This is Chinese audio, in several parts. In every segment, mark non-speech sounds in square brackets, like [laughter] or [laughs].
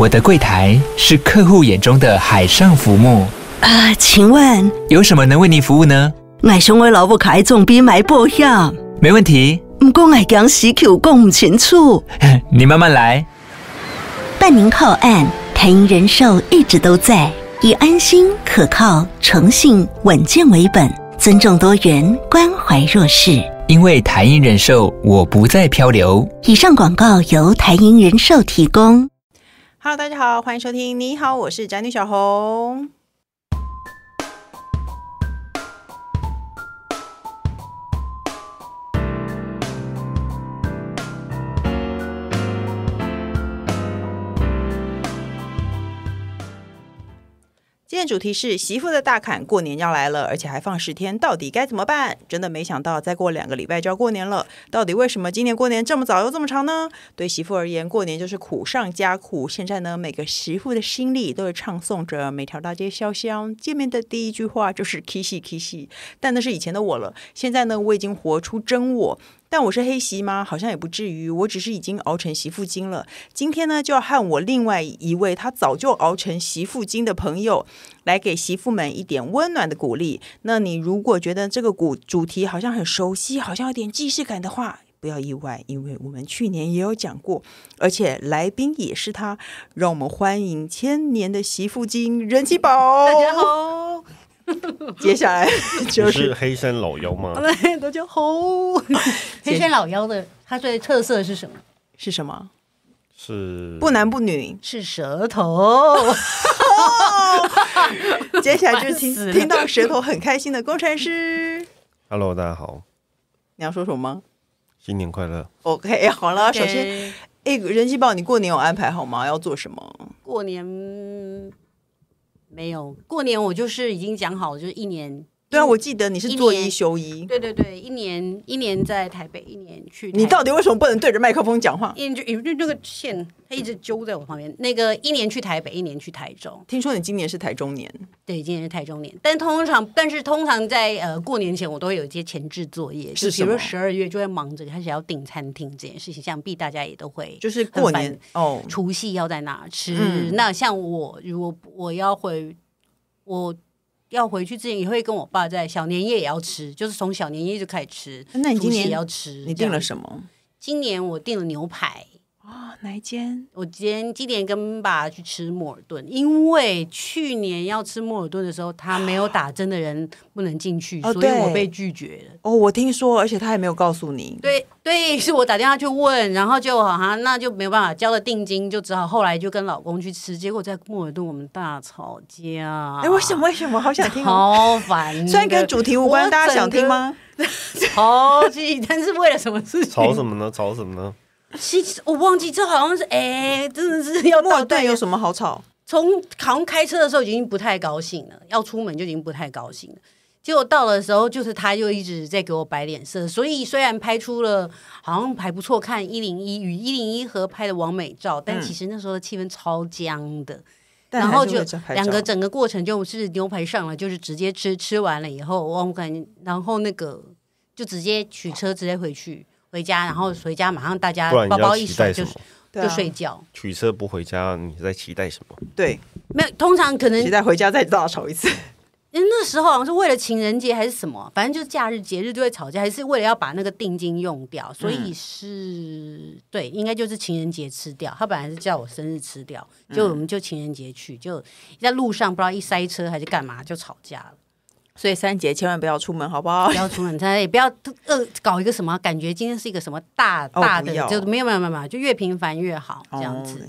我的柜台是客户眼中的海上浮木啊，请问有什么能为您服务呢？我生为老婆开，总比买保险。没问题，唔过我讲死口，讲唔清楚，你慢慢来。百年靠岸，台银人寿一直都在，以安心、可靠、诚信、稳健为本，尊重多元，关怀弱势。因为台银人寿，我不再漂流。以上广告由台银人寿提供。Hello，大家好，欢迎收听。你好，我是宅女小红。今天主题是媳妇的大坎，过年要来了，而且还放十天，到底该怎么办？真的没想到，再过两个礼拜就要过年了，到底为什么今年过年这么早又这么长呢？对媳妇而言，过年就是苦上加苦。现在呢，每个媳妇的心里都是唱颂着每条大街小巷，见面的第一句话就是 kiss kiss。但那是以前的我了，现在呢，我已经活出真我。但我是黑媳吗？好像也不至于，我只是已经熬成媳妇精了。今天呢，就要和我另外一位，他早就熬成媳妇精的朋友，来给媳妇们一点温暖的鼓励。那你如果觉得这个古主题好像很熟悉，好像有点既视感的话，不要意外，因为我们去年也有讲过，而且来宾也是他，让我们欢迎千年的媳妇精人气宝，大家好。[laughs] [laughs] 接下来就是黑山老妖吗？大家好，[laughs] 黑山老妖的它最特色是什么？是什么？是不男不女，是舌头。[laughs] 接下来就听听到舌头很开心的工程师。Hello，大家好，你要说什么？新年快乐。OK，好了，首先，哎，人气宝，你过年有安排好吗？要做什么？过年。没有过年，我就是已经讲好，就是一年。对啊，我记得你是做一休一。对对对，一年一年在台北，一年去。你到底为什么不能对着麦克风讲话？因为因为那个线，它一直揪在我旁边。那个一年去台北，一年去台中。听说你今年是台中年。对，今年是台中年，但通常但是通常在呃过年前，我都会有一些前置作业，就比如说十二月就会忙着开始要订餐厅这件事情。想必大家也都会，就是过年哦，除夕要在哪吃？那像我，如果我要回我。要回去之前也会跟我爸在小年夜也要吃，就是从小年夜就开始吃。那你今年你订了什么？今年我订了牛排。哪间？我今天几点跟爸去吃莫尔顿？因为去年要吃莫尔顿的时候，他没有打针的人不能进去，所以我被拒绝了。哦，我听说，而且他也没有告诉你。对对，是我打电话去问，然后就好哈，那就没有办法交了定金，就只好后来就跟老公去吃。结果在莫尔顿我们大吵架。哎，为什么？为什么？好想听。好烦。虽然跟主题无关，大家想听吗？吵 [laughs] 架，但是为了什么事情？吵什么呢？吵什么呢？其实我忘记这好像是哎，真的是要。莫尔有什么好吵？从好像开车的时候已经不太高兴了，要出门就已经不太高兴了。结果到的时候，就是他又一直在给我摆脸色，所以虽然拍出了好像还不错，看一零一与一零一合拍的完美照，但其实那时候的气氛超僵的。然后就两个整个过程就是牛排上了，就是直接吃，吃完了以后我感觉，然后那个就直接取车，直接回去。回家，然后回家马上大家包包一甩就就睡觉。取车不回家，你在期待什么？对，没有，通常可能期待回家再大吵一次。因 [laughs] 为那时候好像是为了情人节还是什么，反正就是假日节日就会吵架，还是为了要把那个定金用掉，所以是对，应该就是情人节吃掉。他本来是叫我生日吃掉，就我们就情人节去，就在路上不知道一塞车还是干嘛就吵架了。所以三姐千万不要出门，好不好？不要出门，再也不要呃搞一个什么感觉，今天是一个什么大大的，就没有没有没有，就越频繁越好这样子。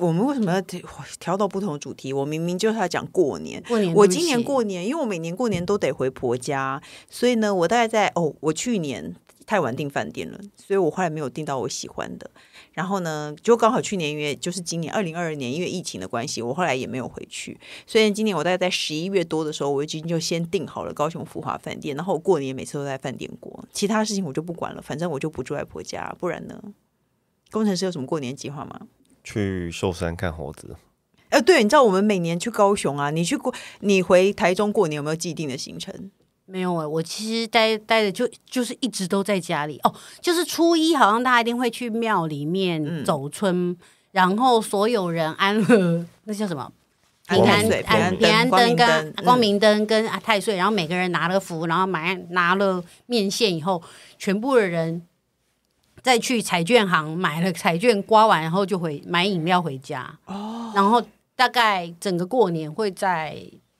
我们为什么要调调到不同主题？我明明就是要讲过年，过年。我今年过年，因为我每年过年都得回婆家，所以呢，我大概在哦，我去年太晚订饭店了，所以我后来没有订到我喜欢的。然后呢，就刚好去年因为就是今年二零二二年因为疫情的关系，我后来也没有回去。虽然今年我大概在十一月多的时候，我已经就先订好了高雄福华饭店，然后我过年每次都在饭店过，其他事情我就不管了，反正我就不住外婆家。不然呢，工程师有什么过年计划吗？去寿山看猴子。呃，对，你知道我们每年去高雄啊？你去过？你回台中过年有没有既定的行程？没有哎，我其实待待的就就是一直都在家里哦。就是初一好像大家一定会去庙里面走村，然后所有人安那叫什么平安安平安灯跟光明灯跟啊太岁，然后每个人拿了符，然后买拿了面线以后，全部的人再去彩券行买了彩券，刮完然后就回买饮料回家哦。然后大概整个过年会在。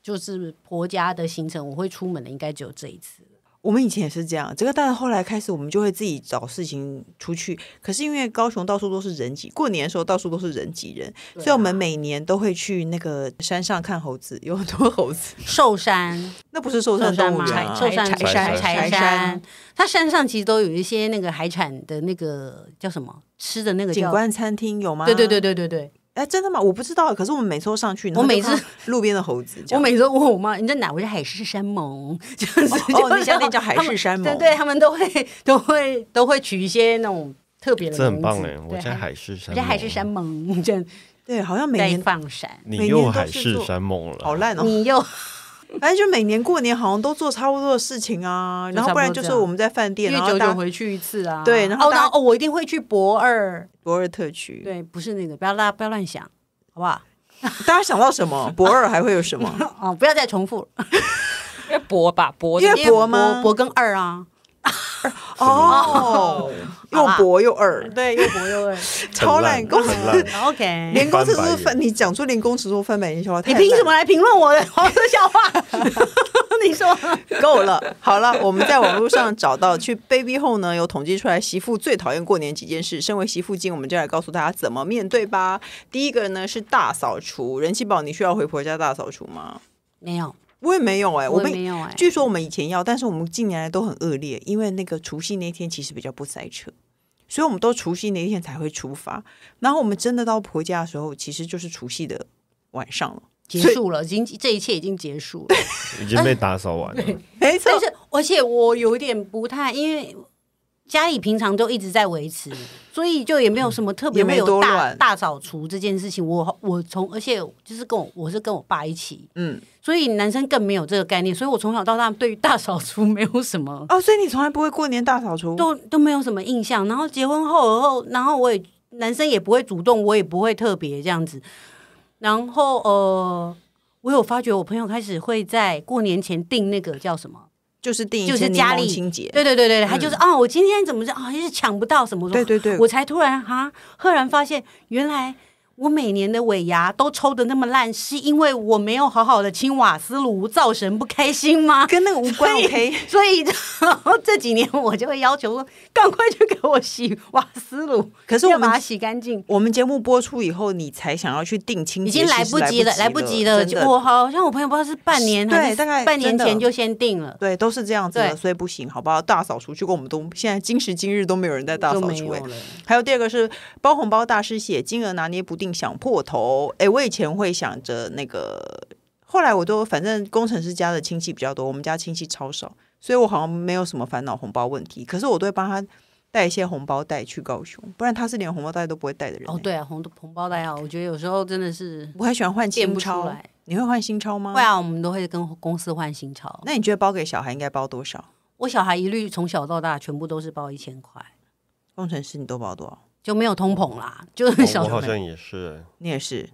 就是婆家的行程，我会出门的应该只有这一次。我们以前也是这样，这个但是后来开始我们就会自己找事情出去。可是因为高雄到处都是人挤，过年的时候到处都是人挤人，所以我们每年都会去那个山上看猴子，有很多猴子。[laughs] 寿山？[laughs] 那不是寿山动物园啊，寿山柴山柴山，它山上其实都有一些那个海产的那个叫什么吃的那个景观餐厅有吗？对对对对对对。哎，真的吗？我不知道，可是我们每次上去，我每次路边的猴子，我每次问我妈：“你在哪？”我在海誓山盟，哦，你讲那叫 [laughs] 海誓山盟，对，他们都会都会都会取一些那种特别的，这很棒哎！我在海誓山，在海誓山盟，这样对，好像每年放闪，你又海誓山盟了，好烂哦，你又。反正就每年过年好像都做差不多的事情啊，然后不然就是我们在饭店，然后大回去一次啊。对，然后大哦，我一定会去博二博二特区。对，不是那个，不要大，不要乱想，好不好？大家想到什么？博二还会有什么？[laughs] 哦，不要再重复。因为博吧，博因为博吗？博跟二啊。[laughs] 哦，又薄又二，对，又薄又二，[laughs] 超烂公司。o k 连公司都分，你讲出连公司都分美年笑话，你凭什么来评论我的黄色笑话？[laughs] 你说够了，好了，我们在网络上找到，去 Baby 后呢有统计出来媳妇最讨厌过年几件事，身为媳妇精，我们就来告诉大家怎么面对吧。第一个呢是大扫除，人气宝，你需要回婆家大扫除吗？没有。我也没有哎，我们据说我们以前要，但是我们近年来都很恶劣，因为那个除夕那天其实比较不塞车，所以我们都除夕那一天才会出发。然后我们真的到婆家的时候，其实就是除夕的晚上了，结束了，已经这一切已经结束了，[laughs] 已经被打扫完了。[laughs] 错，但是而且我有点不太因为。家里平常都一直在维持，[laughs] 所以就也没有什么特别会有大大扫除这件事情。我我从而且就是跟我我是跟我爸一起，嗯，所以男生更没有这个概念。所以我从小到大对于大扫除没有什么。哦，所以你从来不会过年大扫除，都都没有什么印象。然后结婚后，然后然后我也男生也不会主动，我也不会特别这样子。然后呃，我有发觉我朋友开始会在过年前订那个叫什么。就是定就是家里清洁，对对对对，他就是啊，我今天怎么着啊，像是抢不到什么的，对对对，我才突然哈，赫然发现原来。我每年的尾牙都抽的那么烂，是因为我没有好好的清瓦斯炉灶神不开心吗？跟那个无关。所以，然后这几年我就会要求说，赶快去给我洗瓦斯炉，可是我把它洗干净。我们节目播出以后，你才想要去定清洁，已经来不及了，来不及了。我好像我朋友不知道是半年，对，大概半年前就先定了。对，都是这样子，所以不行，好不好？大扫除，去跟我们都现在今时今日都没有人在大扫除。还有第二个是包红包大师写金额拿捏不定。想破头，哎，我以前会想着那个，后来我都反正工程师家的亲戚比较多，我们家亲戚超少，所以我好像没有什么烦恼红包问题。可是我都会帮他带一些红包袋去高雄，不然他是连红包袋都不会带的人。哦，对啊，红红包袋啊，我觉得有时候真的是，我还喜欢换新钞，你会换新钞吗？会啊，我们都会跟公司换新钞。那你觉得包给小孩应该包多少？我小孩一律从小到大全部都是包一千块。工程师你都包多少？就没有通膨啦，就好像也是你也是，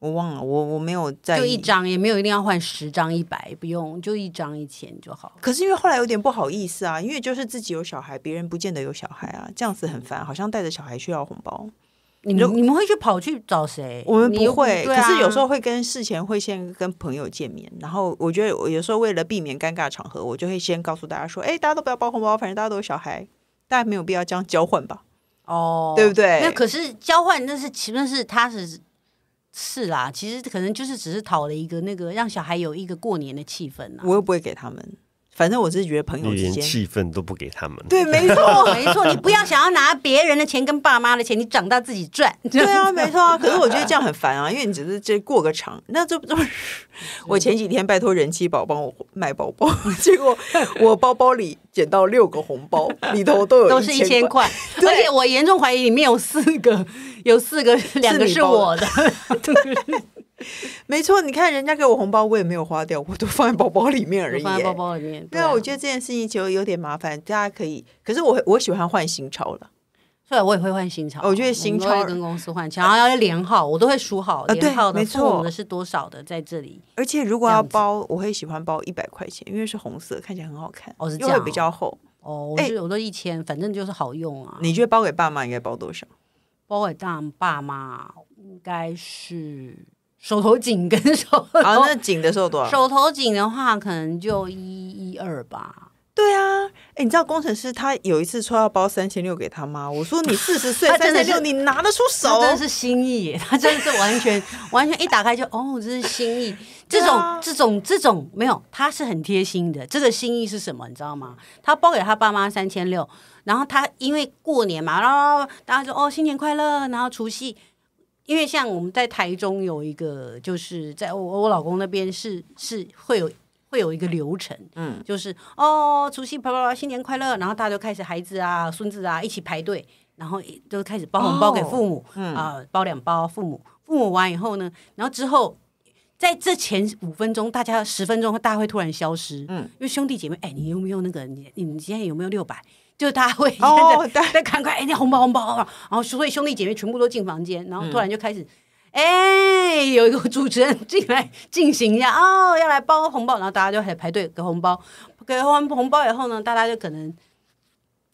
我忘了我我没有在就一张也没有一定要换十张一百不用就一张一千就好。可是因为后来有点不好意思啊，因为就是自己有小孩，别人不见得有小孩啊，这样子很烦，好像带着小孩去要红包，你们你们会去跑去找谁？我们不会，可是有时候会跟事前会先跟朋友见面，然后我觉得我有时候为了避免尴尬场合，我就会先告诉大家说，哎，大家都不要包红包，反正大家都有小孩，大家没有必要这样交换吧。哦，对不对？那可是交换，那是其实是他是是啦，其实可能就是只是讨了一个那个，让小孩有一个过年的气氛啊、我又不会给他们。反正我是觉得朋友之间气氛都不给他们。对，没错，没错，你不要想要拿别人的钱跟爸妈的钱，你长大自己赚。对啊，没错。可是我觉得这样很烦啊，因为你只是这过个场。那这这，我前几天拜托人妻宝帮我卖包包，[laughs] 结果我包包里捡到六个红包，里头都有都是一千块，[laughs] 而且我严重怀疑里面有四个有四个两个是我的。[laughs] [laughs] 没错，你看人家给我红包，我也没有花掉，我都放在包包里面而已。放在包包里面。对啊，我觉得这件事情就有点麻烦。大家可以，可是我我喜欢换新钞了。对，我也会换新钞。我觉得新钞跟公司换然后要连号，我都会数好。啊，对，没错，的是多少的在这里。而且如果要包，我会喜欢包一百块钱，因为是红色，看起来很好看。哦，是这样。比较厚。哦，我我都一千，反正就是好用啊。你觉得包给爸妈应该包多少？包给大爸妈应该是。手头紧跟手，啊，那紧的时候多少？手头紧的话，可能就一一二吧。对啊，哎，你知道工程师他有一次说要包三千六给他妈，我说你四十岁，[laughs] 三千六你拿得出手？真的是心意耶，[laughs] 他真的是完全 [laughs] 完全一打开就哦，这是心意。这种这种这种没有，他是很贴心的。这个心意是什么，你知道吗？他包给他爸妈三千六，然后他因为过年嘛，然后大家说哦新年快乐，然后除夕。因为像我们在台中有一个，就是在我我老公那边是是会有会有一个流程，嗯，就是哦，除夕啪啪啪，新年快乐，然后大家就开始孩子啊、孙子啊一起排队，然后都开始包红包给父母，啊，包两包父母，父母完以后呢，然后之后在这前五分钟，大家十分钟大家会突然消失，嗯，因为兄弟姐妹，哎，你有没有那个你你今天有没有六百？就他会现在在赶快，哎，那红包红包然后所以兄弟姐妹全部都进房间，然后突然就开始，哎，有一个主持人进来进行一下，哦，要来包红包，然后大家就还排队给红包，给完红包以后呢，大家就可能。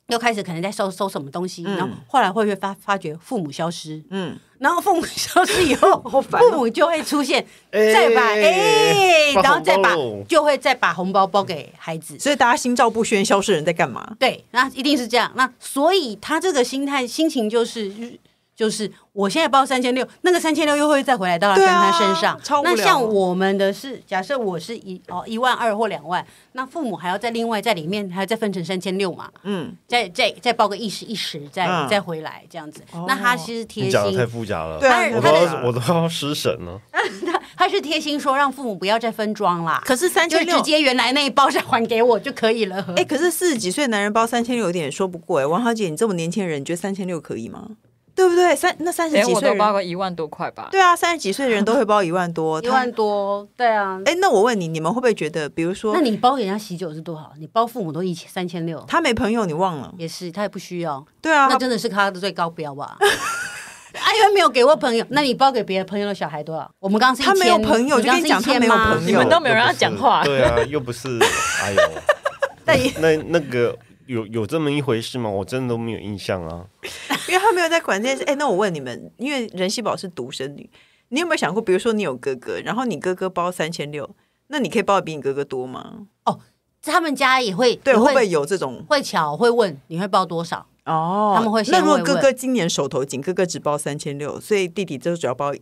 又开始可能在收收什么东西，然后后来会不会发发觉父母消失？嗯，然后父母消失以后，[laughs] 父母就会出现，再把哎，然后再把就会再把红包包给孩子，所以大家心照不宣，消失人在干嘛？对，那一定是这样。那所以他这个心态心情就是。就是我现在包三千六，那个三千六又会再回来到他身上。那像我们的是，假设我是一哦一万二或两万，那父母还要再另外在里面还要再分成三千六嘛？嗯，再再再包个一时一时，再再回来这样子。那他其实贴心，太复杂了。对啊，我都我都要失神了。[laughs] 那他是贴心说让父母不要再分装啦，可是三千六直接原来那一包再还给我就可以了。哎，可是四十几岁男人包三千六有点说不过哎。王小姐，你这么年轻人，你觉得三千六可以吗？对不对？三那三十几岁，哎，我包个一万多块吧。对啊，三十几岁的人都会包一万多，[laughs] 一万多，对啊。哎，那我问你，你们会不会觉得，比如说，那你包给人家喜酒是多少？你包父母都一千三千六，他没朋友，你忘了？也是，他也不需要。对啊，那真的是他的最高标吧？哎 [laughs] 为没有给过朋友，那你包给别的朋友的小孩多少？我们刚刚他没有朋友，就跟你讲他没有朋友，你们都没有让他讲话。对啊，又不是哎呦，[laughs] 那那那个有有这么一回事吗？我真的都没有印象啊。因为他没有在管这件事，哎，那我问你们，因为任熙宝是独生女，你有没有想过，比如说你有哥哥，然后你哥哥包三千六，那你可以包的比你哥哥多吗？哦，他们家也会对，会不会有这种会巧会问，你会包多少？哦，他们会。那如果哥哥今年手头紧，哥哥只包三千六，所以弟弟就主要包。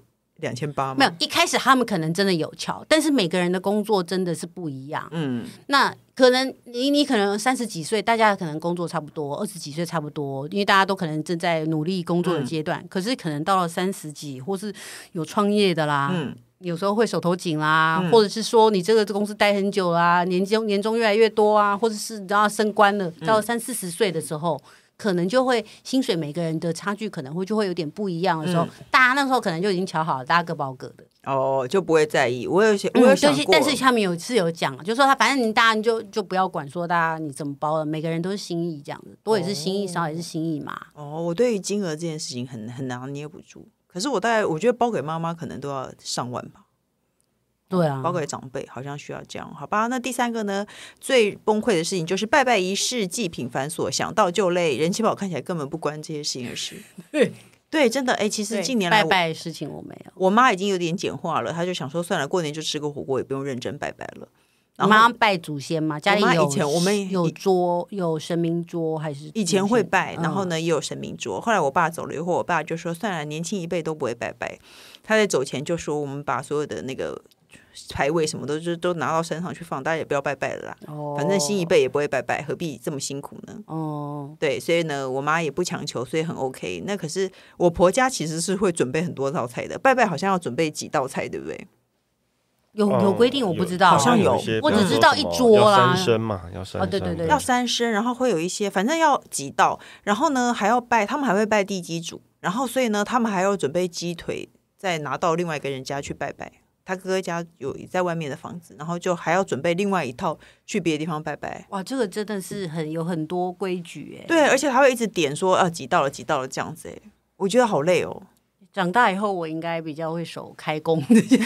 两千八没有，一开始他们可能真的有翘，但是每个人的工作真的是不一样。嗯，那可能你你可能三十几岁，大家可能工作差不多，二十几岁差不多，因为大家都可能正在努力工作的阶段。可是可能到了三十几，或是有创业的啦，有时候会手头紧啦，或者是说你这个公司待很久啦，年终年终越来越多啊，或者是然后升官了，到三四十岁的时候。可能就会薪水每个人的差距可能会就会有点不一样的时候，大家那时候可能就已经瞧好了，大家各包各的。哦，就不会在意。我有些，我有些，但是他们有是有讲，就说他反正你大家你就就不要管，说大家你怎么包了，每个人都是心意这样子，多也是心意，少也是心意嘛。哦，我对于金额这件事情很很难捏不住，可是我大概我觉得包给妈妈可能都要上万吧。对啊，包括长辈好像需要这样，好吧？那第三个呢？最崩溃的事情就是拜拜仪式祭品繁琐，想到就累。人气宝看起来根本不关这些事情的事。[laughs] 对真的哎，其实近年来拜拜事情我没有，我妈已经有点简化了。她就想说，算了，过年就吃个火锅，也不用认真拜拜了。我妈拜祖先嘛，家里有以前我们有桌有神明桌还是以前会拜，然后呢也有神明桌。后来我爸走了以后，我爸就说算了，年轻一辈都不会拜拜。他在走前就说，我们把所有的那个。排位什么都是都拿到山上去放，大家也不要拜拜了啦。哦，反正新一辈也不会拜拜，何必这么辛苦呢？哦，对，所以呢，我妈也不强求，所以很 OK。那可是我婆家其实是会准备很多道菜的，拜拜好像要准备几道菜，对不对？有有规定我不知道，好像有，我只知道一桌啦。三升嘛，要三升，对对对，要三升，然后会有一些，反正要几道，然后呢还要拜，他们还会拜地鸡主，然后所以呢他们还要准备鸡腿，再拿到另外一个人家去拜拜。他哥哥家有在外面的房子，然后就还要准备另外一套去别的地方拜拜。哇，这个真的是很有很多规矩哎。对，而且他会一直点说啊，几到了，几到了这样子哎，我觉得好累哦。长大以后，我应该比较会守开工，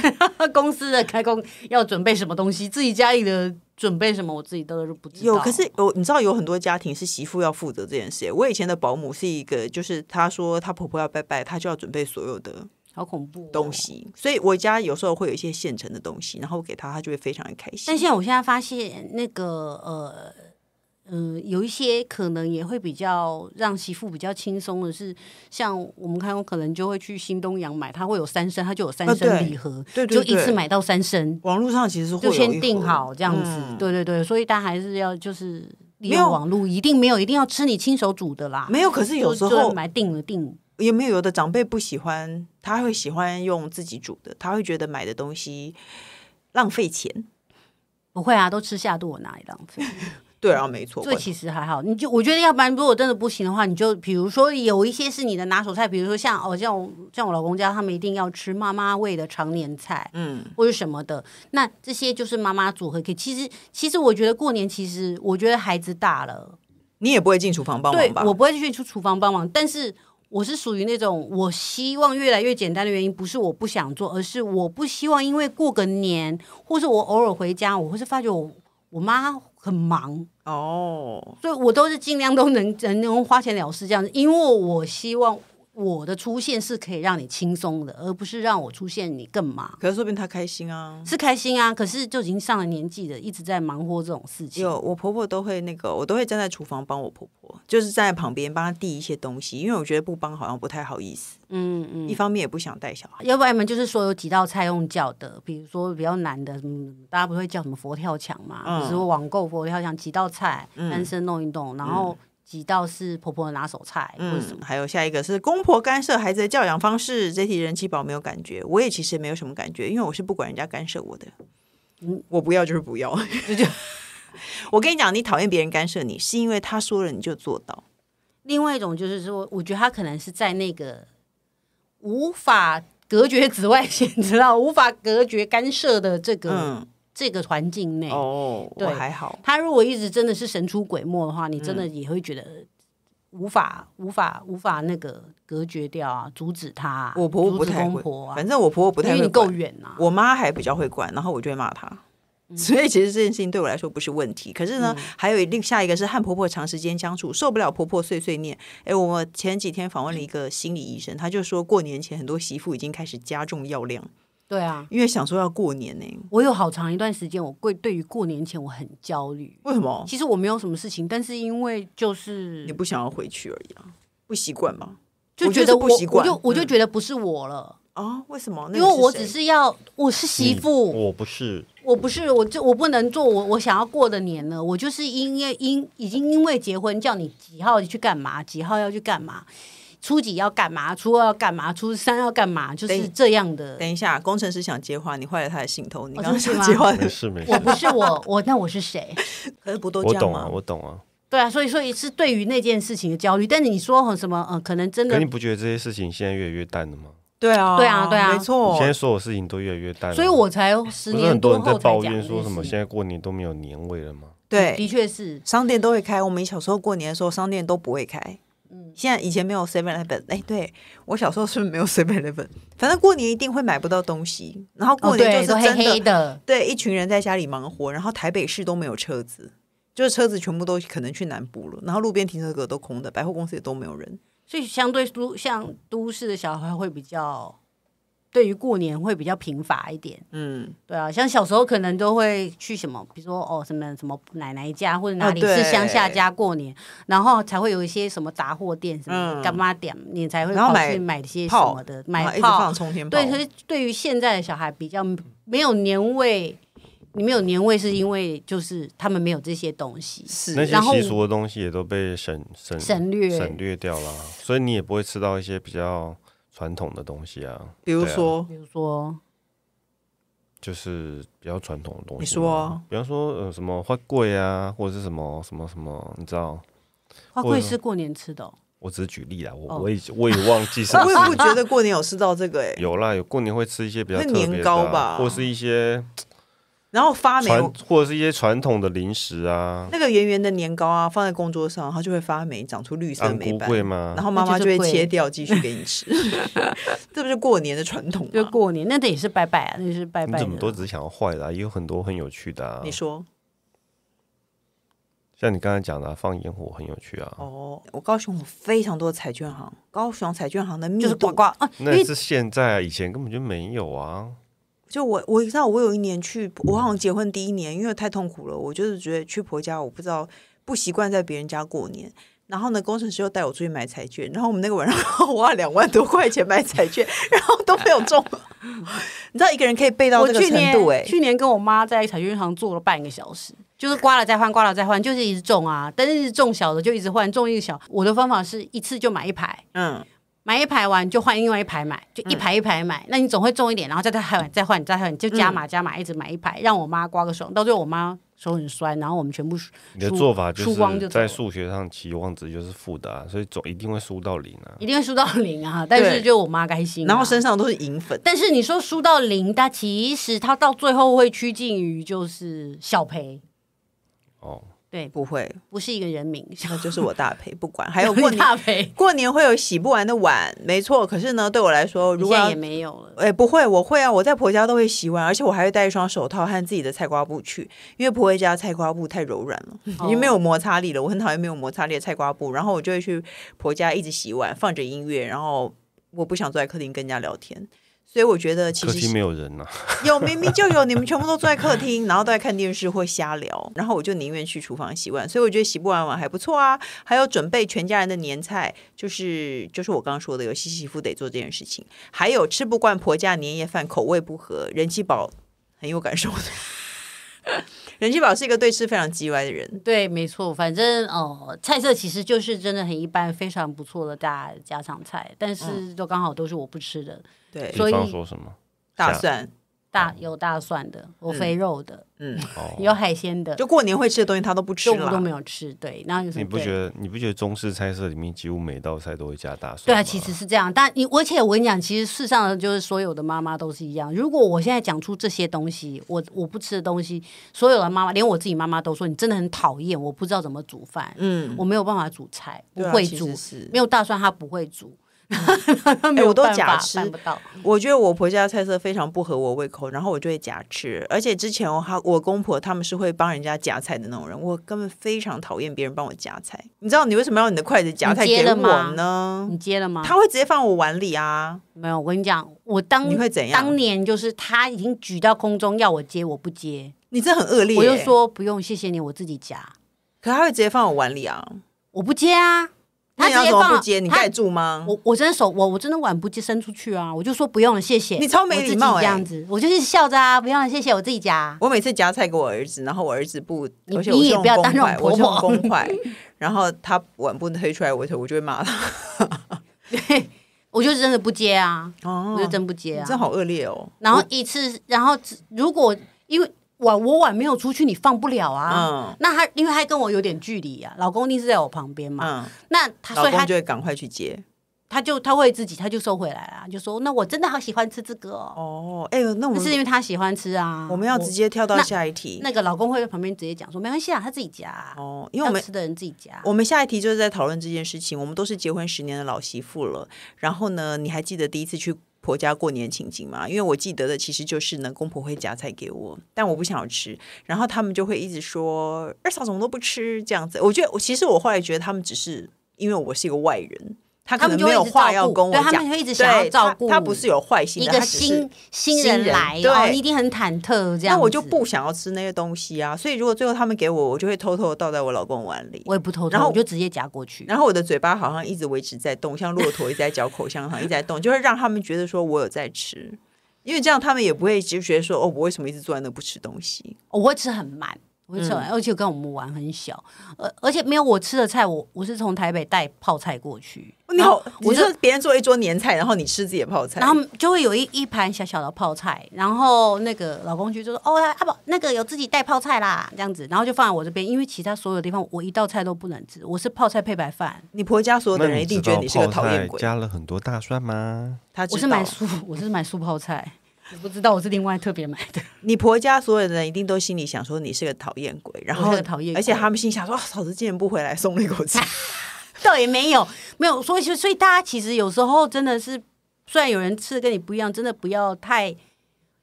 [laughs] 公司的开工要准备什么东西，自己家里的准备什么，我自己都是不知道。有，可是有，你知道有很多家庭是媳妇要负责这件事。我以前的保姆是一个，就是她说她婆婆要拜拜，她就要准备所有的。好恐怖东西，所以我家有时候会有一些现成的东西，然后给他，他就会非常的开心。但现在我现在发现，那个呃嗯，有一些可能也会比较让媳妇比较轻松的是，像我们看，我可能就会去新东阳买，它会有三升，它就有三升礼盒，对，就一次买到三升。网络上其实会就先订好这样子，对对对，所以大家还是要就是利用网络，一定没有一定要吃你亲手煮的啦。没有，可是有时候买定了定。有没有有的长辈不喜欢，他会喜欢用自己煮的，他会觉得买的东西浪费钱。不会啊，都吃下肚，我哪里浪费？[laughs] 对啊，没错，这其实还好。你就我觉得，要不然如果真的不行的话，你就比如说有一些是你的拿手菜，比如说像哦像像我老公家，他们一定要吃妈妈味的常年菜，嗯，或者什么的。那这些就是妈妈组合可以。其实其实我觉得过年，其实我觉得孩子大了，你也不会进厨房帮忙吧？我不会进去出厨房帮忙，但是。我是属于那种我希望越来越简单的原因，不是我不想做，而是我不希望因为过个年，或是我偶尔回家，我会是发觉我我妈很忙哦，所以我都是尽量都能能能花钱了事这样子，因为我希望。我的出现是可以让你轻松的，而不是让我出现你更忙。可是说明他开心啊，是开心啊。可是就已经上了年纪的，一直在忙活这种事情。有我婆婆都会那个，我都会站在厨房帮我婆婆，就是站在旁边帮她递一些东西，因为我觉得不帮好像不太好意思。嗯嗯。一方面也不想带小孩，要不然们就是说有几道菜用叫的，比如说比较难的，什么大家不会叫什么佛跳墙嘛，只是网购佛跳墙几道菜，单身弄一弄，然后。几道是婆婆的拿手菜，嗯，还有下一个是公婆干涉孩子的教养方式，这题人气宝没有感觉，我也其实没有什么感觉，因为我是不管人家干涉我的，我我不要就是不要，这就 [laughs] 我跟你讲，你讨厌别人干涉你，是因为他说了你就做到；，另外一种就是说，我觉得他可能是在那个无法隔绝紫外线，[laughs] 知道无法隔绝干涉的这个嗯。这个环境内，哦，我还好。他如果一直真的是神出鬼没的话，你真的也会觉得无法、无法、无法那个隔绝掉啊，阻止他。我婆婆不太会，反正我婆婆不太因你够远啊！我妈还比较会管，然后我就会骂她。所以其实这件事情对我来说不是问题。可是呢，还有另下一个是和婆婆长时间相处，受不了婆婆碎碎念。哎，我前几天访问了一个心理医生，他就说过年前很多媳妇已经开始加重药量。对啊，因为想说要过年呢。我有好长一段时间，我过对于过年前我很焦虑。为什么？其实我没有什么事情，但是因为就是你不想要回去而已啊，不习惯吗？就觉得不习惯，就我就觉得不是我了啊？为什么？因为我只是要我是媳妇，我不是，我不是，我就我不能做我我想要过的年了。我就是因为因已经因为结婚叫你几号去干嘛，几号要去干嘛。初几要干嘛？初二要干嘛？初三要干嘛？就是这样的。等一下，工程师想接话，你坏了他的兴头。你刚刚接话的事没？事。我不是我，我那我是谁？可是不多。我懂啊，我懂啊。对啊，所以，说也是对于那件事情的焦虑。但你说什么？嗯，可能真的。可你不觉得这些事情现在越来越淡了吗？对啊，对啊，对啊，没错。现在所有事情都越来越淡，所以我才十年多人在抱怨说什么？现在过年都没有年味了吗？对，的确是，商店都会开。我们小时候过年的时候，商店都不会开。嗯，现在以前没有 seven eleven，哎，对我小时候是不是没有 seven eleven？反正过年一定会买不到东西，然后过年就是黑黑的，对，一群人在家里忙活，然后台北市都没有车子，就是车子全部都可能去南部了，然后路边停车格都空的，百货公司也都没有人，所以相对都像都市的小孩会比较。对于过年会比较贫乏一点，嗯，对啊，像小时候可能都会去什么，比如说哦什么什么奶奶家或者哪里是乡下家过年，然后才会有一些什么杂货店什么干妈店，你才会跑去买些什么的，买炮，对，所以对于现在的小孩比较没有年味，你没有年味是因为就是他们没有这些东西，是，那些习俗的东西也都被省省省略省略掉了，所以你也不会吃到一些比较。传统的东西啊，比如说，比如说，就是比较传统的东西。你说，比方说，呃，什么花贵啊，或者是什么什么什么，你知道？花贵是过年吃的。我只是举例啦，我我也我也忘记 [laughs] 什么。我也不觉得过年有吃到这个。有啦，有过年会吃一些比较年糕吧，或是一些。然后发霉，或者是一些传统的零食啊，那个圆圆的年糕啊，放在工作上，它就会发霉，长出绿色霉斑。然后妈妈就会切掉，继续给你吃。[laughs] 这不是过年的传统吗？就过年，那得也是拜拜啊，那是拜拜。你怎么都只想要坏的？也有很多很有趣的啊。你说，像你刚才讲的，放烟火很有趣啊。哦，我高雄有非常多彩券行，高雄彩券行的密就是刮刮啊。那是现在，以前根本就没有啊。就我，我知道我有一年去，我好像结婚第一年，因为太痛苦了，我就是觉得去婆家，我不知道不习惯在别人家过年。然后呢，工程师又带我出去买彩券，然后我们那个晚上 [laughs] 花两万多块钱买彩券，然后都没有中。[laughs] 你知道一个人可以背到那个程度？去年跟我妈在彩券行坐了半个小时，就是刮了再换，刮了再换，就是一直中啊，但是中小的就一直换，中一个小。我的方法是一次就买一排，嗯。买一排完就换另外一排买，就一排一排买，那你总会中一点，然后再再换再换再换，你就加码加码一直买一排，让我妈刮个爽，到最后我妈手很酸，然后我们全部输。你的做法就是在数学上期望值就是负的，所以总一定会输到零啊！一定会输到零啊！但是就我妈开心，然后身上都是银粉。但是你说输到零，它其实它到最后会趋近于就是小赔。哦。对，不会，不是一个人名，[laughs] 那就是我大培，不管。还有过年，[laughs] 过年会有洗不完的碗，没错。可是呢，对我来说，如果也没有了，哎，不会，我会啊，我在婆家都会洗碗，而且我还会带一双手套和自己的菜瓜布去，因为婆家菜瓜布太柔软了，[laughs] 已经没有摩擦力了，我很讨厌没有摩擦力的菜瓜布，然后我就会去婆家一直洗碗，放着音乐，然后我不想坐在客厅跟人家聊天。所以我觉得，其实客厅没有人呐，[laughs] 有明明就有，你们全部都坐在客厅，然后都在看电视或瞎聊，然后我就宁愿去厨房洗碗。所以我觉得洗不完碗还不错啊，还有准备全家人的年菜，就是就是我刚刚说的，有西媳妇得做这件事情，还有吃不惯婆家年夜饭，口味不合，人气宝很有感受。任 [laughs] 继宝是一个对吃非常叽歪的人，对，没错，反正哦，菜色其实就是真的很一般，非常不错的大家常菜，但是都刚好都是我不吃的，对，所以说什么大蒜。大有大蒜的，有肥肉的，嗯，[laughs] 有海鲜的，就过年会吃的东西，他都不吃，几都没有吃。对，然后就是你不觉得？你不觉得中式菜色里面几乎每道菜都会加大蒜？对啊，其实是这样。但你，而且我跟你讲，其实世上的就是所有的妈妈都是一样。如果我现在讲出这些东西，我我不吃的东西，所有的妈妈，连我自己妈妈都说，你真的很讨厌。我不知道怎么煮饭，嗯，我没有办法煮菜，不会煮，没有大蒜，它不会煮。[laughs] 我都假吃。我觉得我婆家的菜色非常不合我胃口，然后我就会假吃。而且之前我哈，我公婆他们是会帮人家夹菜的那种人，我根本非常讨厌别人帮我夹菜。你知道你为什么要你的筷子夹菜给我呢？你接了吗？他会直接放我碗里啊？没有，我跟你讲，我当你会怎样？当年就是他已经举到空中要我接，我不接。你这很恶劣。我就说不用，谢谢你，我自己夹。可他会直接放我碗里啊？我不接啊。他直接放，他盖住吗？我我真的手，我我真的碗不接伸出去啊！我就说不用了，谢谢。你超没礼貌这样子，我就是笑着啊，不用了，谢谢，我自己夹。我每次夹菜给我儿子，然后我儿子不，你也不要当那种婆婆。崩溃，然后他碗不推出来，我我就会骂他。[laughs] 对，我就真的不接啊！我就真不接啊！真好恶劣哦。然后一次，然后如果因为。碗我碗没有出去，你放不了啊。那他因为他跟我有点距离啊，老公一定是在我旁边嘛。那他所以他就会赶快去接，他就他会自己他就收回来啊，就说那我真的好喜欢吃这个哦。哎呦，那我们是因为他喜欢吃啊。我们要直接跳到下一题，那个老公会在旁边直接讲说没关系啊，他自己夹哦，因为我们吃的人自己夹。我们下一题就是在讨论这件事情，我们都是结婚十年的老媳妇了。然后呢，你还记得第一次去？婆家过年情景嘛，因为我记得的其实就是呢，公婆会夹菜给我，但我不想要吃，然后他们就会一直说：“二嫂怎么都不吃？”这样子，我觉得我其实我后来觉得他们只是因为我是一个外人。他可能没有话要跟我讲，他们就一直想要照顾。他不是有坏心，一个新新人来，你一定很忐忑。这样，那我就不想要吃那些东西啊。所以如果最后他们给我，我就会偷偷倒在我老公碗里。我也不偷，然后我就直接夹过去。然后我的嘴巴好像一直维持在动，像骆驼一直在嚼口香糖，一直在动，就会让他们觉得说我有在吃，因为这样他们也不会觉得说哦，我为什么一直坐在那不吃东西？我会吃很慢。我吃完，而且跟我们玩很小，而而且没有我吃的菜，我我是从台北带泡菜过去。你好，我是别人做一桌年菜，然后你吃自己的泡菜，然后就会有一一盘小小的泡菜，然后那个老公就说：“哦呀，阿宝那个有自己带泡菜啦。”这样子，然后就放在我这边，因为其他所有地方我一道菜都不能吃，我是泡菜配白饭。你婆家所有的人一定觉得你是个讨厌鬼。加了很多大蒜吗？他是买素，我是买素泡菜。不知道我是另外特别买的。[laughs] 你婆家所有的人一定都心里想说你是个讨厌鬼，然后讨厌，而且他们心想说嫂子今天不回来松了一口气，[laughs] 倒也没有没有。所以就所以大家其实有时候真的是，虽然有人吃的跟你不一样，真的不要太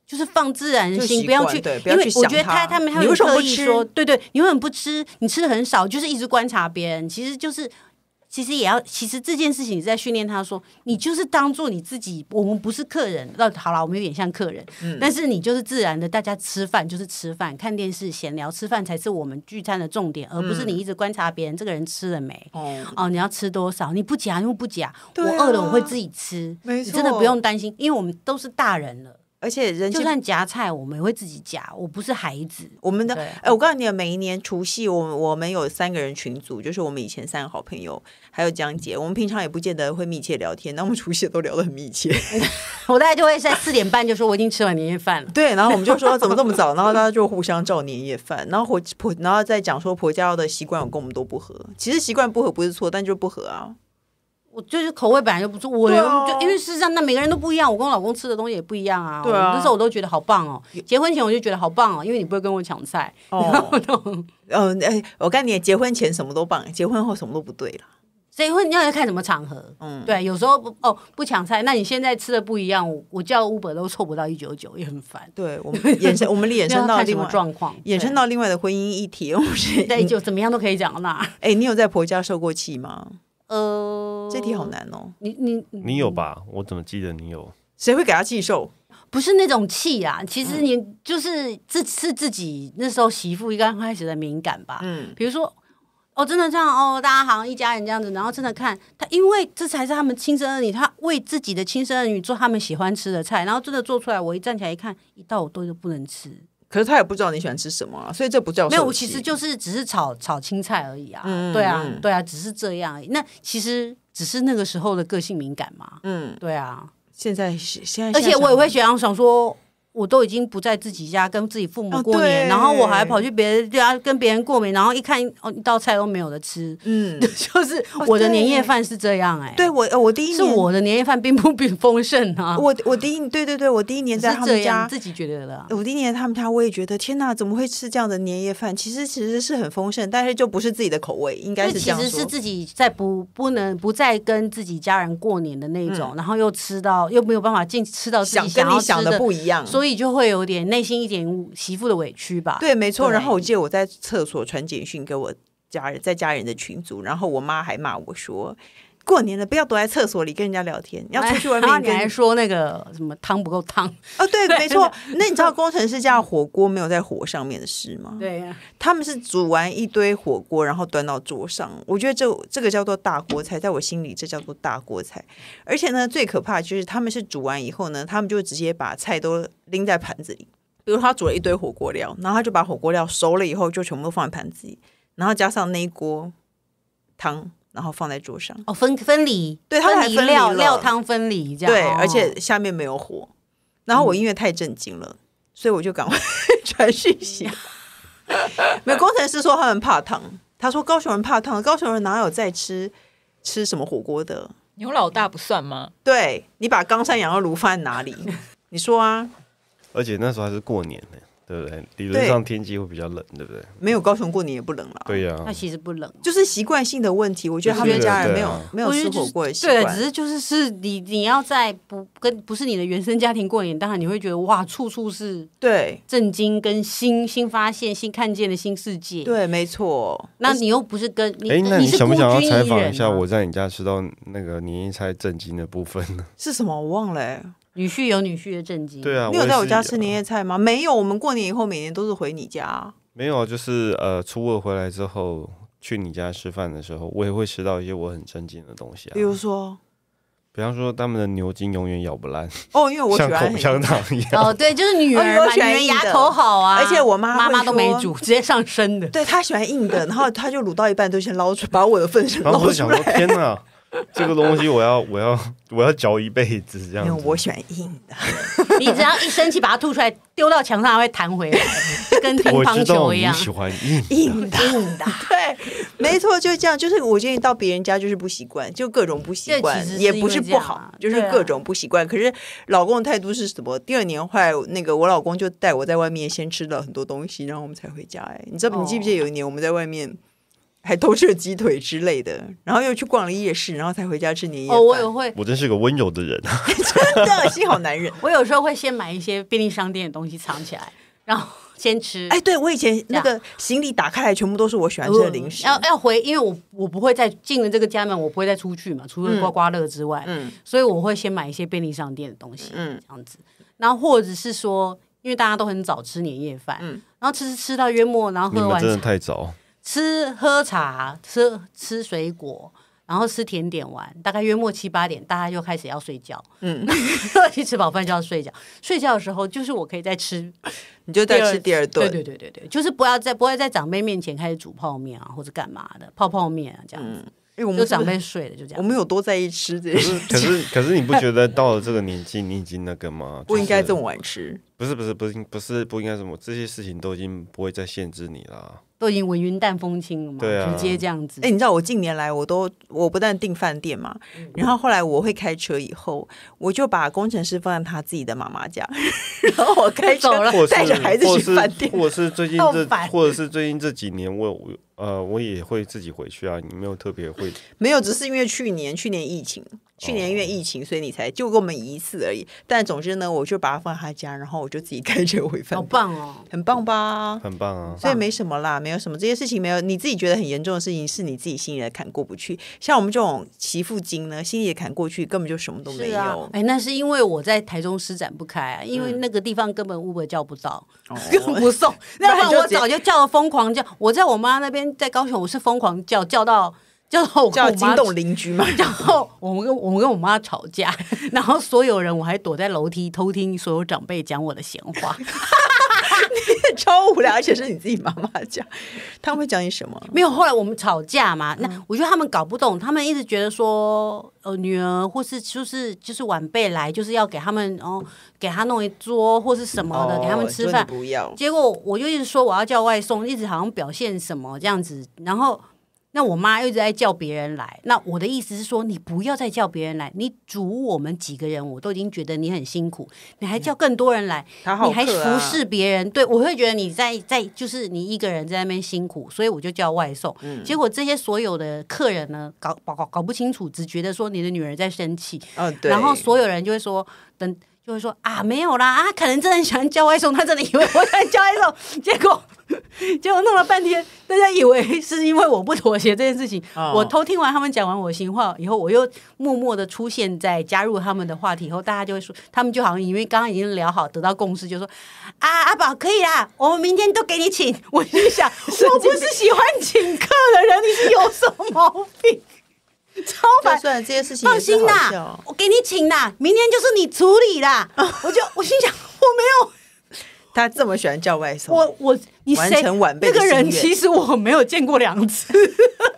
就是放自然心，不要去，因为我觉得他他们他们刻意说对对，你永本不吃，你吃的很少，就是一直观察别人，其实就是。其实也要，其实这件事情在训练他说，你就是当做你自己，我们不是客人。那好了，我们有点像客人，但是你就是自然的，大家吃饭就是吃饭，看电视闲聊，吃饭才是我们聚餐的重点，而不是你一直观察别人这个人吃了没。哦，你要吃多少？你不夹又不夹，我饿了我会自己吃，真的不用担心，因为我们都是大人了。而且，人就算夹菜，我们也会自己夹。我不是孩子，我们的哎，我告诉你，每一年除夕，我我们有三个人群组，就是我们以前三个好朋友，还有江姐。我们平常也不见得会密切聊天，那我们除夕都聊得很密切。[laughs] 我大概就会在四点半就说我已经吃完年夜饭了。[laughs] 对，然后我们就说怎么这么早？然后大家就互相照年夜饭，然后婆婆，然后再讲说婆家的习惯，我跟我们都不合。其实习惯不合不是错，但就不合啊。我就是口味本来就不错，我就因为事实上那每个人都不一样。我跟我老公吃的东西也不一样啊。对啊，那时候我都觉得好棒哦。结婚前我就觉得好棒哦，因为你不会跟我抢菜。哦，[laughs] 嗯，哎，我跟你结婚前什么都棒，结婚后什么都不对了。所以，你要要看什么场合。嗯，对，有时候不哦不抢菜，那你现在吃的不一样。我叫 Uber 都凑不到一九九，也很烦。对我们衍生，我们衍生 [laughs] 到另外状况，衍生到另外的婚姻议题。我们是对，就怎么样都可以讲到那哎，你有在婆家受过气吗？呃，这题好难哦！你你你有吧？我怎么记得你有？谁会给他气受？不是那种气啊，其实你就是自是自己那时候媳妇一刚开始的敏感吧？嗯，比如说哦，真的这样哦，大家好像一家人这样子，然后真的看他，因为这才是他们亲生儿女，他为自己的亲生儿女做他们喜欢吃的菜，然后真的做出来，我一站起来一看，一道我都不能吃。可是他也不知道你喜欢吃什么啊，所以这不叫没有。我其实就是只是炒炒青菜而已啊，对啊，对啊，只是这样。那其实只是那个时候的个性敏感嘛，嗯，对啊。现在是现在，而且我也会想想说。我都已经不在自己家跟自己父母过年，然后我还跑去别人家跟别人过年，然后一看哦一道菜都没有的吃，嗯，[laughs] 就是我的年夜饭是这样哎，对我我第一年是我的年夜饭并不比丰盛啊，我我第一对对对，我第一年在他们家自己觉得的，我第一年他们家我也觉得天哪，怎么会吃这样的年夜饭？其实其实是很丰盛，但是就不是自己的口味，应该是其实是自己在不不能不再跟自己家人过年的那种，然后又吃到又没有办法进吃到自己想跟你想的不一样，所以。所以就会有点内心一点媳妇的委屈吧。对，没错。然后我借我在厕所传简讯给我家人，在家人的群组，然后我妈还骂我说。过年的不要躲在厕所里跟人家聊天，你要出去外面。你还说那个什么汤不够汤啊？对，[laughs] 没错。那你知道工程师家火锅没有在火上面的事吗？对呀，他们是煮完一堆火锅，然后端到桌上。我觉得这这个叫做大锅菜，在我心里这叫做大锅菜。而且呢，最可怕就是他们是煮完以后呢，他们就直接把菜都拎在盘子里。比如他煮了一堆火锅料，然后他就把火锅料熟了以后，就全部放在盘子里，然后加上那一锅汤。然后放在桌上哦，分分离，对他还分离料料汤分离这样对，而且下面没有火。然后我因为太震惊了，所以我就赶快 [laughs] 传讯息。[laughs] 没工程师说他们怕烫，他说高雄人怕烫，高雄人哪有在吃吃什么火锅的？牛老大不算吗？对你把冈山羊肉炉放在哪里？[laughs] 你说啊？而且那时候还是过年呢。对不对？理论上天气会比较冷，对不对？没有高雄过年也不冷了。对呀，那其实不冷，就是习惯性的问题。我觉得他们家人没有没有吃火锅的习惯，对，只是就是是你你要在不跟不是你的原生家庭过年，当然你会觉得哇，处处是对震惊跟新新发现、新看见的新世界。对，没错。那你又不是跟哎，那你想不想要采访一下？我在你家吃到那个你一猜震惊的部分呢？[laughs] 是什么？我忘了。女婿有女婿的正惊。对啊，你有在我家吃年夜菜吗？没有，我们过年以后每年都是回你家。没有啊，就是呃，初二回来之后去你家吃饭的时候，我也会吃到一些我很正惊的东西。比如说，比方说他们的牛筋永远咬不烂。哦，因为我 [laughs] 像口香糖一样。哦，对，就是女人，女人牙口好啊。而且我妈妈妈都没煮，直接上生的。对她喜欢硬的，然后她就卤到一半都先捞出把我的份先捞出来。天哪！[laughs] 这个东西我要，我要，[laughs] 我要嚼一辈子这样子。我喜欢硬的，[laughs] 你只要一生气把它吐出来，丢到墙上还会弹回来，跟乒乓球一样。喜欢硬硬的，对，没错，就是这样。就是我建议到别人家就是不习惯，就各种不习惯，也不是不好，就是各种不习惯。可是老公的态度是什么？第二年坏，那个我老公就带我在外面先吃了很多东西，然后我们才回家。哎，你知道你记不记得有一年我们在外面？还偷吃了鸡腿之类的，然后又去逛了夜市，然后才回家吃年夜饭。哦，我也会，我真是个温柔的人 [laughs] [laughs] 真的，幸好男人。我有时候会先买一些便利商店的东西藏起来，然后 [laughs] 先吃。哎，对，我以前那个行李打开来，全部都是我喜欢吃的零食。要要回，因为我我不会再进了这个家门，我不会再出去嘛，除了刮刮乐之外。嗯。所以我会先买一些便利商店的东西，嗯，这样子。然后或者是说，因为大家都很早吃年夜饭，嗯，然后吃吃吃到约末，然后喝完真的太早。吃喝茶，吃吃水果，然后吃甜点完，大概约莫七八点，大家就开始要睡觉。嗯，[laughs] 一吃饱饭就要睡觉。睡觉的时候，就是我可以再吃，你就再吃第二顿。对对对对对，就是不要在不会在长辈面前开始煮泡面啊，或者干嘛的，泡泡面啊这样子。因为我们都长辈睡了，就这样。我们有多在意吃这些？可是可是你不觉得到了这个年纪，你已经那个吗？[laughs] 不应该这么晚吃。不是不是不是不是不应该什么这些事情都已经不会再限制你了。我已经云淡风轻了嘛，直接这样子。哎，你知道我近年来我都，我不但订饭店嘛，然后后来我会开车以后，我就把工程师放在他自己的妈妈家，[laughs] 然后我开车 [laughs] 了带着孩子去饭店，或者是最近这，或者是最近这几年我我。呃，我也会自己回去啊。你没有特别会？[laughs] 没有，只是因为去年，去年疫情，去年因为疫情，所以你才就过我们一次而已。但总之呢，我就把它放在他家，然后我就自己开车回。好棒哦，很棒吧？很棒啊！所以没什么啦，没有什么这些事情，没有你自己觉得很严重的事情，是你自己心里的坎过不去。像我们这种媳妇精呢，心里的坎过去，根本就什么都没有。哎，那是因为我在台中施展不开，因为那个地方根本 Uber 叫不到，更 [laughs] 不送。[laughs] 那不然我早就叫了，疯狂叫。我在我妈那边。在高雄，我是疯狂叫叫到叫到我叫惊动邻居嘛，然 [laughs] 后我跟我跟我妈吵架，[laughs] 然后所有人我还躲在楼梯偷听所有长辈讲我的闲话。[laughs] [laughs] 超无聊，而且是你自己妈妈讲，他们会讲你什么？没有，后来我们吵架嘛。那我觉得他们搞不懂，他们一直觉得说，呃，女儿或是就是就是晚辈来，就是要给他们，然后给他弄一桌或是什么的，给他们吃饭不要。结果我就一直说我要叫外送，一直好像表现什么这样子，然后。那我妈一直在叫别人来，那我的意思是说，你不要再叫别人来，你煮我们几个人，我都已经觉得你很辛苦，你还叫更多人来，你还服侍别人，对我会觉得你在在就是你一个人在那边辛苦，所以我就叫外送。嗯。结果这些所有的客人呢，搞搞搞搞不清楚，只觉得说你的女儿在生气。对。然后所有人就会说，等就会说啊没有啦啊，可能真的喜欢叫外送，他真的以为我在叫外送，结果结果弄了半天。大家以为是因为我不妥协这件事情，[laughs] 我偷听完他们讲完我心话以后，我又默默的出现在加入他们的话题以后，大家就会说，他们就好像因为刚刚已经聊好，得到共识，就说啊，阿宝可以啦，我们明天都给你请。[laughs] 我心想，[laughs] 我不是喜欢请客的人，你是有什么毛病？超板，算算这件事情放心啦，我给你请啦，明天就是你处理啦。我就我心想，我没有。他这么喜欢叫外甥，我我你谁？那个人其实我没有见过两次，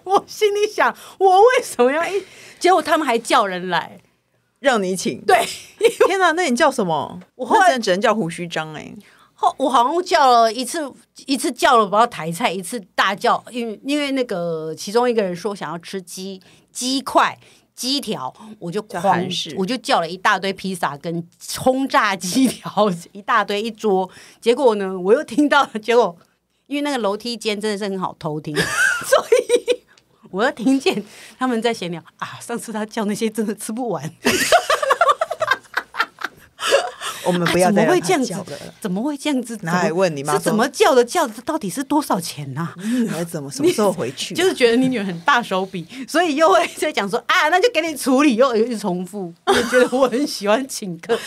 我心里想，我为什么要？[laughs] 结果他们还叫人来，让你请。对，天哪！那你叫什么？[laughs] 我好像只能叫胡须章哎。后我好像叫了一次，一次叫了不要抬菜，一次大叫，因为因为那个其中一个人说想要吃鸡鸡块。鸡条，我就狂，我就叫了一大堆披萨跟轰炸鸡条，一大堆一桌。[laughs] 结果呢，我又听到了，结果因为那个楼梯间真的是很好偷听，[laughs] 所以我又听见他们在闲聊啊。上次他叫那些真的吃不完。我们不要。怎么会这样子？怎么会这样子？拿还问你妈怎么叫的叫？的到底是多少钱呐？还 [laughs] 怎么什么时候回去？就是觉得你女儿很大手笔，所以又会再讲说啊，那就给你处理，又又重复。觉得我很喜欢请客。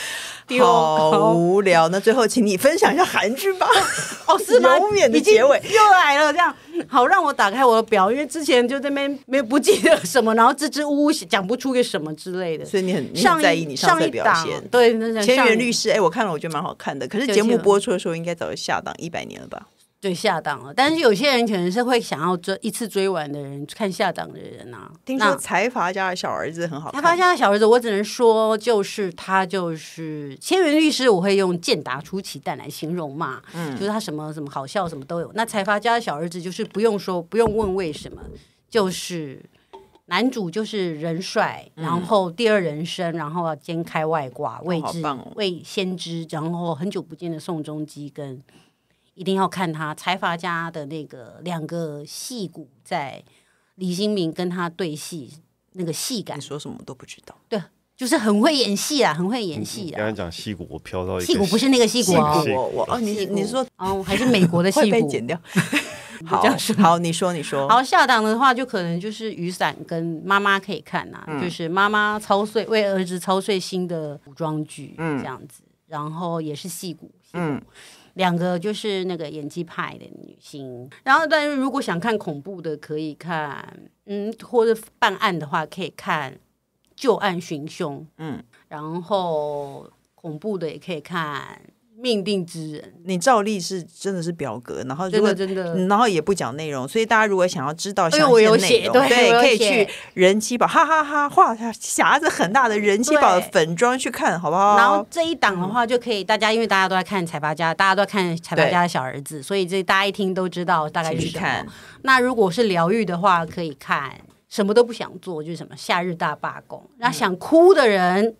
好无聊，那最后请你分享一下韩剧吧。[laughs] 哦，是吗？永远的结尾又来了，这样好，让我打开我的表，因为之前就这边没不记得什么，然后支支吾吾讲不出个什么之类的。所以你很在意你上一档对千源律师，哎，我看了，我觉得蛮好看的。可是节目播出的时候，应该早就下档一百年了吧？对下档了，但是有些人可能是会想要追一次追完的人，看下档的人啊。听说财阀家的小儿子很好。财阀家的小儿子，我只能说，就是他就是千元律师，我会用健达出奇蛋来形容嘛。嗯，就是他什么什么好笑，什么都有。那财阀家的小儿子就是不用说，不用问为什么，就是男主就是人帅，然后第二人生，然后兼开外挂，未知为先知，然后很久不见的宋仲基跟。一定要看他财阀家的那个两个戏骨在李新明跟他对戏，那个戏感，你说什么都不知道。对，就是很会演戏啊，很会演戏啊。刚才讲戏骨，我飘到戏骨不是那个戏骨哦，我我哦，你你说哦，还是美国的 [laughs] 戏骨被剪掉。[laughs] 好，好，你说你说，好，下档的话就可能就是雨伞跟妈妈可以看呐，就是妈妈操碎为儿子操碎心的古装剧，嗯，这样子，然后也是戏骨，嗯。两个就是那个演技派的女星，然后，但是如果想看恐怖的，可以看，嗯，或者办案的话，可以看旧案寻凶，嗯，然后恐怖的也可以看。命定之人，你照例是真的是表格，然后真的真的，然后也不讲内容，所以大家如果想要知道，所以我有写对，可以去人气宝哈哈哈，画下匣子很大的人气宝的粉妆去看好不好？然后这一档的话就可以大家，因为大家都在看财阀家，大家都在看财阀家的小儿子，所以这大家一听都知道大概去看。那如果是疗愈的话，可以看什么都不想做就是什么夏日大罢工，那想哭的人。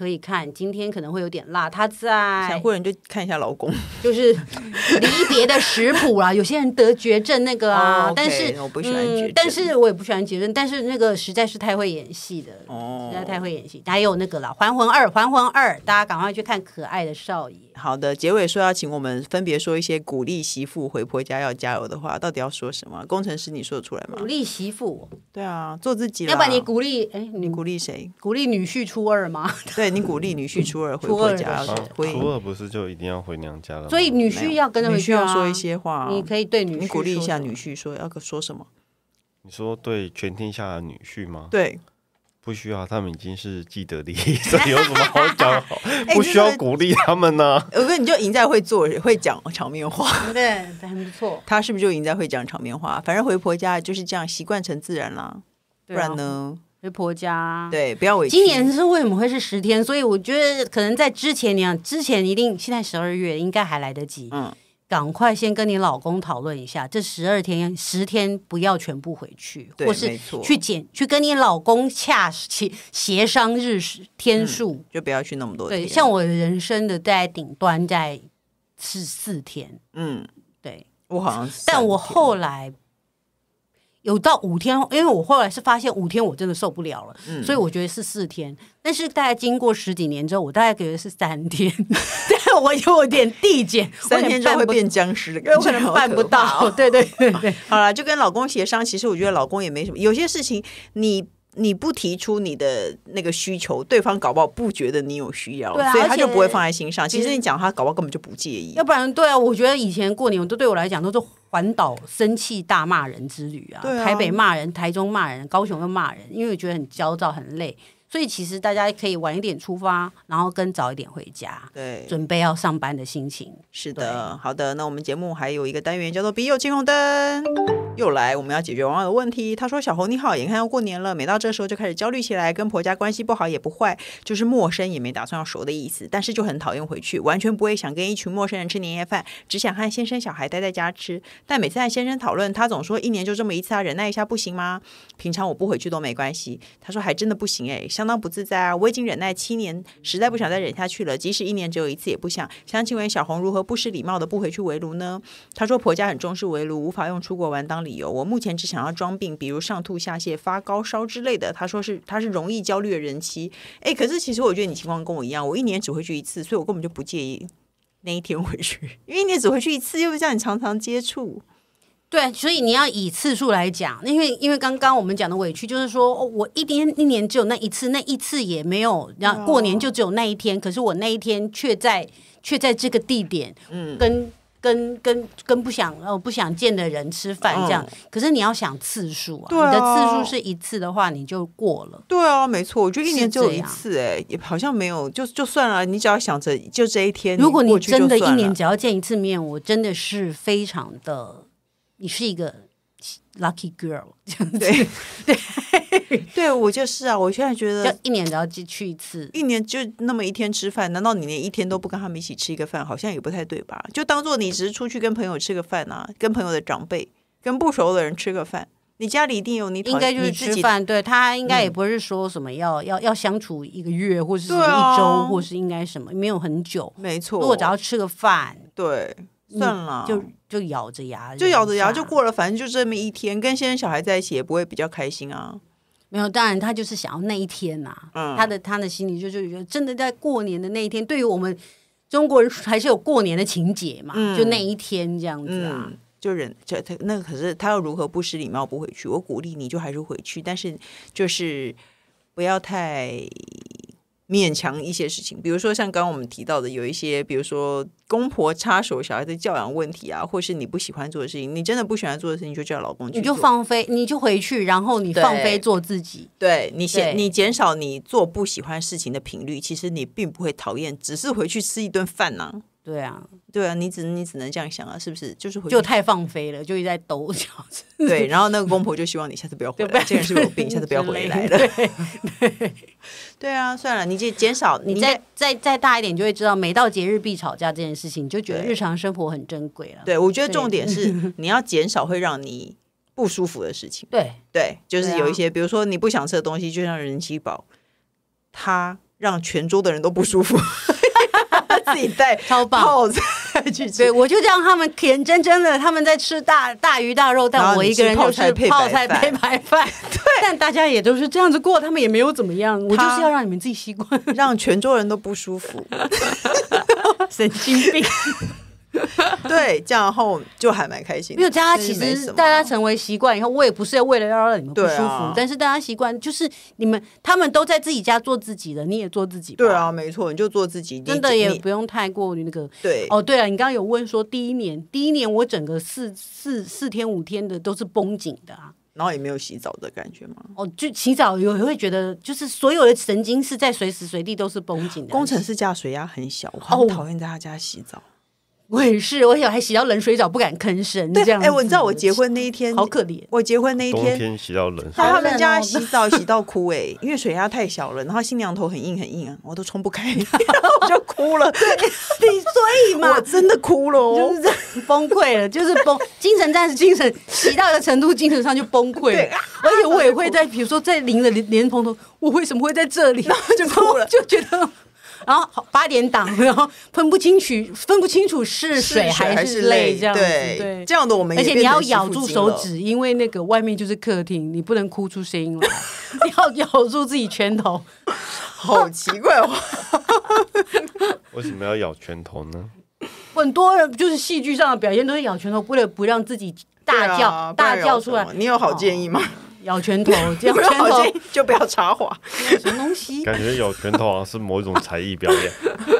可以看，今天可能会有点辣。他在想，过人就看一下老公，[laughs] 就是离别的食谱啦。有些人得绝症那个啊，但是我不喜欢绝，但是我也不喜欢绝症。但是那个实在是太会演戏的，实在太会演戏。大家有那个了，《还魂二》《还魂二》，大家赶快去看。可爱的少爷，好的，结尾说要请我们分别说一些鼓励媳妇回婆家要加油的话，到底要说什么？工程师，你说得出来吗？鼓励媳妇，对啊，做自己。要不然你鼓励，哎，你鼓励谁？鼓励女婿初二吗？[laughs] 对。你鼓励女婿初二回婆家，初二不是就一定要回娘家了？所以女婿要跟女婿要说一些话，你可以对女你鼓励一下女婿说要说什么？你说对全天下的女婿吗？对，不需要，他们已经是既得利益以有什么好讲？好？[laughs] 不需要鼓励他们呢。哥哥，你就赢在会做，会讲场面话，对，很不错。他是不是就赢在会讲场面话？反正回婆家就是这样，习惯成自然了，不然呢？回婆家，对，不要委屈。今年是为什么会是十天？所以我觉得可能在之前，你想之前一定现在十二月应该还来得及。嗯，赶快先跟你老公讨论一下，这十二天十天不要全部回去，或是去减去跟你老公洽请协商日数天数，就不要去那么多。对，像我的人生的在顶端在是四天，嗯，对，我好像是，但我后来。有到五天，因为我后来是发现五天我真的受不了了，所以我觉得是四天。但是大概经过十几年之后，我大概觉得是三天，[laughs] 但我有点递减，三天就会变僵尸，的感觉，有可能办不到。对对对对，[laughs] 好了，就跟老公协商。其实我觉得老公也没什么，有些事情你。你不提出你的那个需求，对方搞不好不觉得你有需要，所以他就不会放在心上。其实你讲他搞不好根本就不介意。要不然，对啊，我觉得以前过年都对我来讲都是环岛生气大骂人之旅啊，台北骂人，台中骂人，高雄又骂人，因为我觉得很焦躁，很累。所以其实大家可以晚一点出发，然后跟早一点回家，对，准备要上班的心情。是的，好的。那我们节目还有一个单元叫做“别有金红灯”，又来，我们要解决网友的问题。他说：“小红你好，眼看要过年了，每到这时候就开始焦虑起来，跟婆家关系不好也不坏，就是陌生也没打算要熟的意思，但是就很讨厌回去，完全不会想跟一群陌生人吃年夜饭，只想和先生小孩待在家吃。但每次和先生讨论，他总说一年就这么一次，他忍耐一下不行吗？平常我不回去都没关系。他说还真的不行哎。”相当不自在啊！我已经忍耐七年，实在不想再忍下去了。即使一年只有一次，也不想。想请问小红如何不失礼貌的不回去围炉呢？她说婆家很重视围炉，无法用出国玩当理由。我目前只想要装病，比如上吐下泻、发高烧之类的。她说是她是容易焦虑的人妻。哎，可是其实我觉得你情况跟我一样，我一年只回去一次，所以我根本就不介意那一天回去，因为一年只回去一次，又不叫你常常接触。对，所以你要以次数来讲，因为因为刚刚我们讲的委屈就是说，我一天一年只有那一次，那一次也没有，然后过年就只有那一天，可是我那一天却在却在这个地点，嗯，跟跟跟跟不想哦不想见的人吃饭这样。可是你要想次数啊，你的次数是一次的话，你就过了。对啊，没错，我觉得一年只有一次，哎，也好像没有，就就算了，你只要想着就这一天。如果你真的一年只要见一次面，我真的是非常的。你是一个 lucky girl，[laughs] 这样子，对，[laughs] 对我就是啊。我现在觉得，一年只要去去一次，一年就那么一天吃饭，难道你连一天都不跟他们一起吃一个饭？好像也不太对吧？就当做你只是出去跟朋友吃个饭啊，跟朋友的长辈、跟不熟的人吃个饭。你家里一定有你，应该就是吃饭。对他，应该也不是说什么要要要相处一个月，或是一周，或是应该什么没有很久。没错，如果只要吃个饭，对。算了，就就咬着牙，就咬着牙就过了。反正就这么一天，跟现在小孩在一起也不会比较开心啊。没有，当然他就是想要那一天呐。嗯，他的他的心里就就觉得，真的在过年的那一天，对于我们中国人还是有过年的情节嘛。嗯，就那一天这样子啊。就忍，就他那可是他要如何不失礼貌不回去？我鼓励你就还是回去，但是就是不要太。勉强一些事情，比如说像刚刚我们提到的，有一些比如说公婆插手小孩的教养问题啊，或是你不喜欢做的事情，你真的不喜欢做的事情，就叫老公，你就放飞，你就回去，然后你放飞做自己。对你减你减少你做不喜欢事情的频率，其实你并不会讨厌，只是回去吃一顿饭呢。对啊，对啊，你只你只能这样想啊，是不是？就是就太放飞了，就一直在抖这样子。[laughs] 对，然后那个公婆就希望你下次不要回来，这个人是有病，[laughs] 下次不要回来了。对，对啊，算了，你就减少，你再再再大一点，就会知道每到节日必吵架这件事情，你就觉得日常生活很珍贵了。对，我觉得重点是 [laughs] 你要减少会让你不舒服的事情。对对，就是有一些，比如说你不想吃的东西，就像人气煲，他让全桌的人都不舒服。自己带 [laughs] 超棒泡菜去吃，对我就这样，他们眼睁睁的他们在吃大大鱼大肉，但我一个人就是配泡菜配白饭。对，但大家也都是这样子过，他们也没有怎么样。我就是要让你们自己习惯，让全桌人都不舒服，[laughs] 神经病。[laughs] 对，这样后就还蛮开心。因为大家其实大家成为习惯以后，我也不是要为了要让你们不舒服。但是大家习惯就是你们他们都在自己家做自己的，你也做自己。对啊，没错，你就做自己。真的也不用太过那个。对。哦，对了，你刚刚有问说第一年，第一年我整个四四四天五天的都是绷紧的啊，然后也没有洗澡的感觉吗？哦，就洗澡有会觉得就是所有的神经是在随时随地都是绷紧的。工程师家水压很小，我很讨厌在他家洗澡。我也是，我小还洗到冷水澡，不敢吭声，这样。哎，我知道我结婚那一天好可怜，我结婚那一天天洗到冷，但他们家洗澡洗到 [laughs] 哭哎，因为水压太小了，然后新娘头很硬很硬啊，我都冲不开，[laughs] 然后我就哭了。你所以嘛，我真的哭了，就是崩溃了，就是崩，精神战士精神，洗到的程度精神上就崩溃了。而且我也会在，比如说在淋着莲蓬头，我为什么会在这里？然后就哭了，就觉得。然后八点档，[laughs] 然后分不清楚，分不清楚是水还是泪，这样子。对，这样的我们。而且你要咬住手指，因为那个外面就是客厅，你不能哭出声音来，[laughs] 你要咬住自己拳头。好奇怪，[laughs] 为什么要咬拳头呢？很多人就是戏剧上的表现都是咬拳头，为了不让自己大叫大叫出来。你有好建议吗？咬拳头，咬 [laughs] 拳头就不要插话，什么东西？感觉咬拳头好像是某一种才艺表演。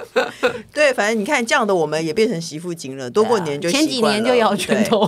[laughs] 对，反正你看，这样的我们也变成媳妇精了，多过年就前几年就咬拳头，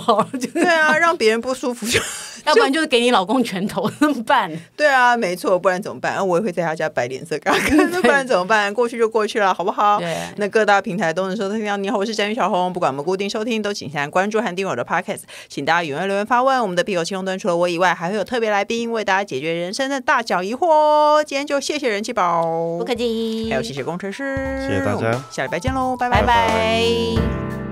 对啊，让别人不舒服就。要不然就是给你老公拳头，[laughs] 怎么办？对啊，没错，不然怎么办？我也会在他家摆脸色，可 [laughs] 是不然怎么办？过去就过去了，好不好？对。那各大平台都能收听到。你好，我是詹宇小红，不管我们固定收听，都请先关注和订阅我的 podcast。请大家踊跃留言发问。我们的闭口青龙端，除了我以外，还会有特别来宾为大家解决人生的大小疑惑。今天就谢谢人气宝，不客气。还有谢谢工程师，谢谢大家。下礼拜见喽，拜拜。